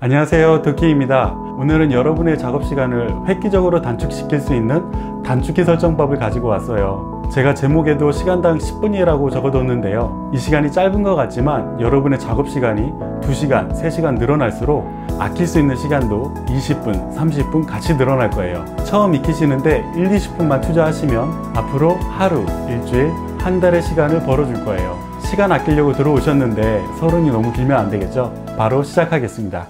안녕하세요 도끼입니다 오늘은 여러분의 작업 시간을 획기적으로 단축시킬 수 있는 단축키 설정법을 가지고 왔어요 제가 제목에도 시간당 10분이라고 적어뒀는데요 이 시간이 짧은 것 같지만 여러분의 작업 시간이 2시간, 3시간 늘어날수록 아낄 수 있는 시간도 20분, 30분 같이 늘어날 거예요 처음 익히시는데 1, 20분만 투자하시면 앞으로 하루, 일주일, 한 달의 시간을 벌어줄 거예요 시간 아끼려고 들어오셨는데 서른이 너무 길면 안 되겠죠? 바로 시작하겠습니다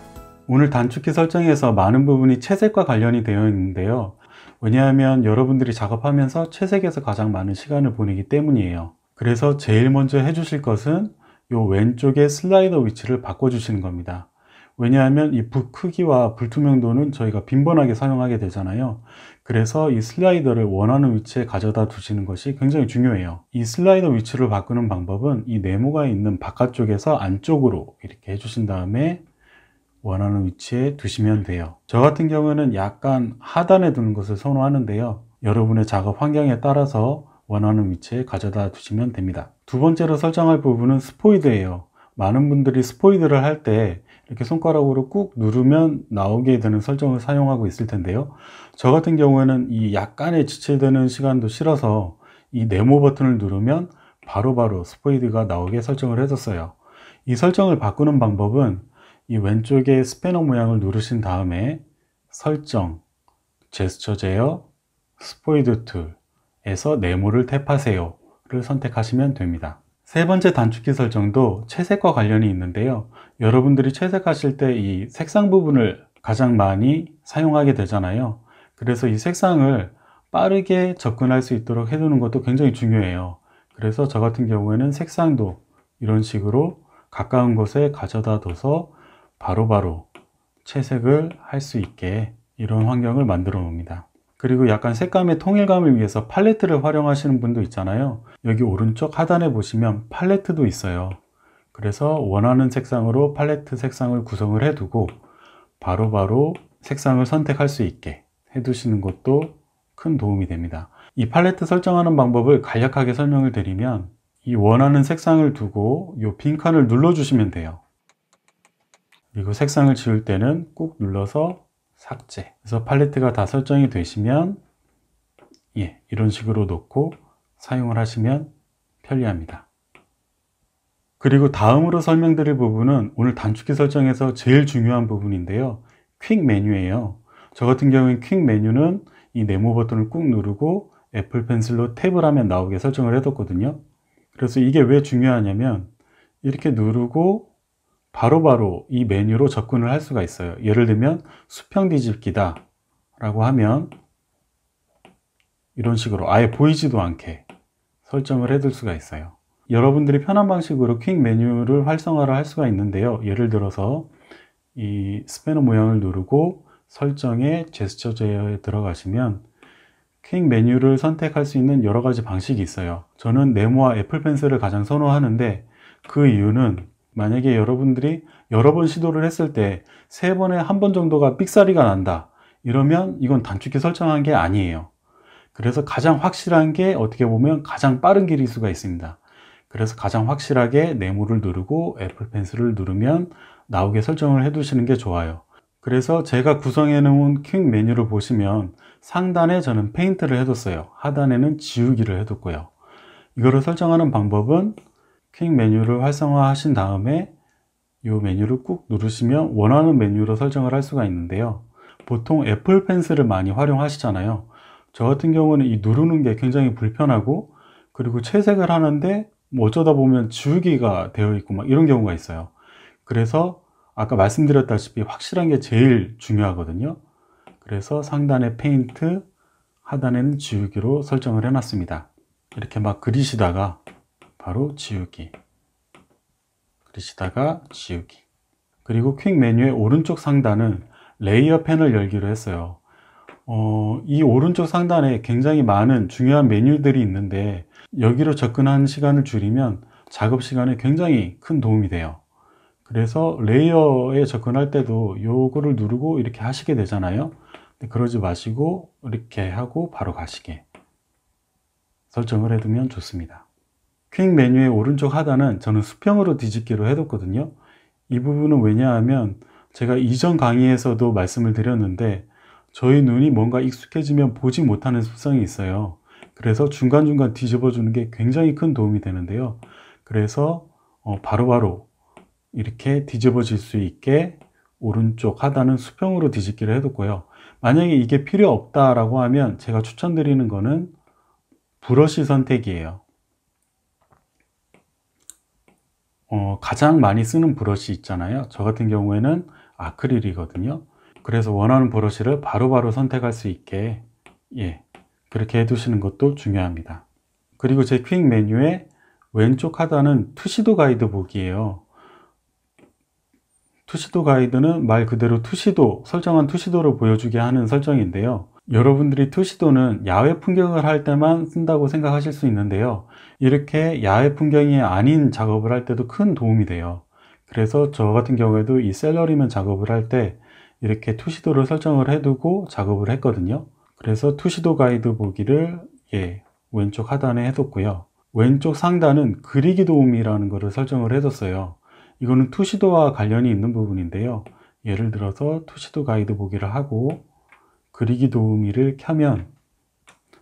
오늘 단축키 설정에서 많은 부분이 채색과 관련이 되어 있는데요. 왜냐하면 여러분들이 작업하면서 채색에서 가장 많은 시간을 보내기 때문이에요. 그래서 제일 먼저 해주실 것은 이왼쪽의 슬라이더 위치를 바꿔주시는 겁니다. 왜냐하면 이 붓 크기와 불투명도는 저희가 빈번하게 사용하게 되잖아요. 그래서 이 슬라이더를 원하는 위치에 가져다 두시는 것이 굉장히 중요해요. 이 슬라이더 위치를 바꾸는 방법은 이 네모가 있는 바깥쪽에서 안쪽으로 이렇게 해주신 다음에 원하는 위치에 두시면 돼요. 저 같은 경우에는 약간 하단에 두는 것을 선호하는데요. 여러분의 작업 환경에 따라서 원하는 위치에 가져다 두시면 됩니다. 두 번째로 설정할 부분은 스포이드예요. 많은 분들이 스포이드를 할 때 이렇게 손가락으로 꾹 누르면 나오게 되는 설정을 사용하고 있을 텐데요. 저 같은 경우에는 이 약간의 지체되는 시간도 싫어서 이 네모 버튼을 누르면 바로바로 바로 스포이드가 나오게 설정을 해줬어요. 이 설정을 바꾸는 방법은 이 왼쪽에 스패너 모양을 누르신 다음에 설정, 제스처 제어, 스포이드 툴에서 네모를 탭하세요 를 선택하시면 됩니다. 세 번째 단축키 설정도 채색과 관련이 있는데요. 여러분들이 채색하실 때 이 색상 부분을 가장 많이 사용하게 되잖아요. 그래서 이 색상을 빠르게 접근할 수 있도록 해두는 것도 굉장히 중요해요. 그래서 저 같은 경우에는 색상도 이런 식으로 가까운 곳에 가져다 둬서 바로바로 채색을 할 수 있게 이런 환경을 만들어 놓습니다. 그리고 약간 색감의 통일감을 위해서 팔레트를 활용하시는 분도 있잖아요. 여기 오른쪽 하단에 보시면 팔레트도 있어요. 그래서 원하는 색상으로 팔레트 색상을 구성을 해두고 바로바로 바로 색상을 선택할 수 있게 해두시는 것도 큰 도움이 됩니다. 이 팔레트 설정하는 방법을 간략하게 설명을 드리면 이 원하는 색상을 두고 이 빈칸을 눌러주시면 돼요. 그리고 색상을 지울 때는 꾹 눌러서 삭제 그래서 팔레트가 다 설정이 되시면 예, 이런 식으로 놓고 사용을 하시면 편리합니다 그리고 다음으로 설명드릴 부분은 오늘 단축키 설정에서 제일 중요한 부분인데요 퀵 메뉴예요 저 같은 경우엔 퀵 메뉴는 이 네모 버튼을 꾹 누르고 애플 펜슬로 탭을 하면 나오게 설정을 해뒀거든요 그래서 이게 왜 중요하냐면 이렇게 누르고 바로바로 바로 이 메뉴로 접근을 할 수가 있어요. 예를 들면 수평 뒤집기다 라고 하면 이런 식으로 아예 보이지도 않게 설정을 해둘 수가 있어요. 여러분들이 편한 방식으로 퀵 메뉴를 활성화를 할 수가 있는데요. 예를 들어서 이 스패너 모양을 누르고 설정에 제스처 제어에 들어가시면 퀵 메뉴를 선택할 수 있는 여러 가지 방식이 있어요. 저는 네모와 애플 펜슬을 가장 선호하는데 그 이유는 만약에 여러분들이 여러 번 시도를 했을 때 세 번에 한 번 정도가 삑사리가 난다 이러면 이건 단축키 설정한 게 아니에요 그래서 가장 확실한 게 어떻게 보면 가장 빠른 길일 수가 있습니다 그래서 가장 확실하게 네모를 누르고 애플 펜슬을 누르면 나오게 설정을 해 두시는 게 좋아요 그래서 제가 구성해 놓은 퀵 메뉴를 보시면 상단에 저는 페인트를 해뒀어요 하단에는 지우기를 해뒀고요 이거를 설정하는 방법은 퀵 메뉴를 활성화하신 다음에 이 메뉴를 꾹 누르시면 원하는 메뉴로 설정을 할 수가 있는데요 보통 애플 펜슬을 많이 활용하시잖아요 저 같은 경우는 이 누르는 게 굉장히 불편하고 그리고 채색을 하는데 뭐 어쩌다 보면 지우기가 되어 있고 막 이런 경우가 있어요 그래서 아까 말씀드렸다시피 확실한 게 제일 중요하거든요 그래서 상단에 페인트 하단에는 지우기로 설정을 해놨습니다 이렇게 막 그리시다가 바로 지우기 그리시다가 지우기 그리고 퀵 메뉴의 오른쪽 상단은 레이어 펜을 열기로 했어요 어, 이 오른쪽 상단에 굉장히 많은 중요한 메뉴들이 있는데 여기로 접근하는 시간을 줄이면 작업 시간에 굉장히 큰 도움이 돼요 그래서 레이어에 접근할 때도 요거를 누르고 이렇게 하시게 되잖아요 그러지 마시고 이렇게 하고 바로 가시게 설정을 해두면 좋습니다 퀵 메뉴의 오른쪽 하단은 저는 수평으로 뒤집기로 해뒀거든요. 이 부분은 왜냐하면 제가 이전 강의에서도 말씀을 드렸는데 저희 눈이 뭔가 익숙해지면 보지 못하는 습성이 있어요. 그래서 중간중간 뒤집어 주는 게 굉장히 큰 도움이 되는데요. 그래서 어, 바로바로 이렇게 뒤집어질 수 있게 오른쪽 하단은 수평으로 뒤집기를 해뒀고요. 만약에 이게 필요 없다라고 하면 제가 추천드리는 거는 브러쉬 선택이에요. 어, 가장 많이 쓰는 브러쉬 있잖아요 저 같은 경우에는 아크릴이거든요 그래서 원하는 브러쉬를 바로바로 바로 선택할 수 있게 예 그렇게 해두시는 것도 중요합니다 그리고 제 퀵 메뉴에 왼쪽 하단은 투시도 가이드 북이에요 투시도 가이드는 말 그대로 투시도 설정한 투시도를 보여주게 하는 설정인데요 여러분들이 투시도는 야외 풍경을 할 때만 쓴다고 생각하실 수 있는데요 이렇게 야외 풍경이 아닌 작업을 할 때도 큰 도움이 돼요 그래서 저 같은 경우에도 이 셀러리맨 작업을 할 때 이렇게 투시도를 설정을 해두고 작업을 했거든요 그래서 투시도 가이드 보기를 예, 왼쪽 하단에 해뒀고요 왼쪽 상단은 그리기 도움이라는 것을 설정을 해뒀어요 이거는 투시도와 관련이 있는 부분인데요 예를 들어서 투시도 가이드 보기를 하고 그리기 도우미를 켜면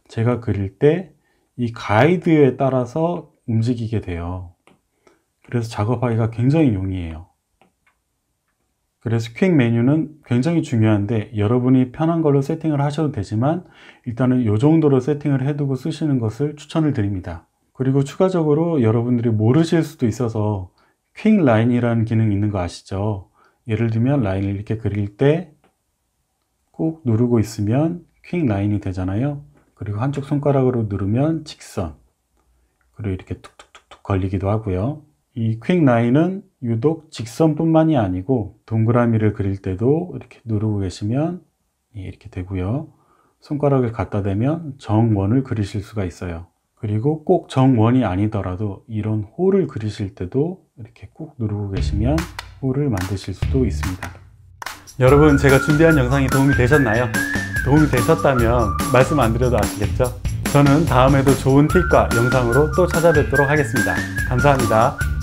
제가 그릴 때 이 가이드에 따라서 움직이게 돼요 그래서 작업하기가 굉장히 용이해요 그래서 퀵 메뉴는 굉장히 중요한데 여러분이 편한 걸로 세팅을 하셔도 되지만 일단은 이 정도로 세팅을 해두고 쓰시는 것을 추천을 드립니다 그리고 추가적으로 여러분들이 모르실 수도 있어서 퀵 라인이라는 기능이 있는 거 아시죠 예를 들면 라인을 이렇게 그릴 때꾹 누르고 있으면 퀵 라인이 되잖아요 그리고 한쪽 손가락으로 누르면 직선 그리고 이렇게 툭툭툭툭 걸리기도 하고요 이 퀵 라인은 유독 직선뿐만이 아니고 동그라미를 그릴 때도 이렇게 누르고 계시면 예, 이렇게 되고요 손가락을 갖다 대면 정원을 그리실 수가 있어요 그리고 꼭 정원이 아니더라도 이런 홀을 그리실 때도 이렇게 꾹 누르고 계시면 홀을 만드실 수도 있습니다 여러분 제가 준비한 영상이 도움이 되셨나요? 도움이 되셨다면 말씀 안 드려도 아시겠죠? 저는 다음에도 좋은 팁과 영상으로 또 찾아뵙도록 하겠습니다. 감사합니다.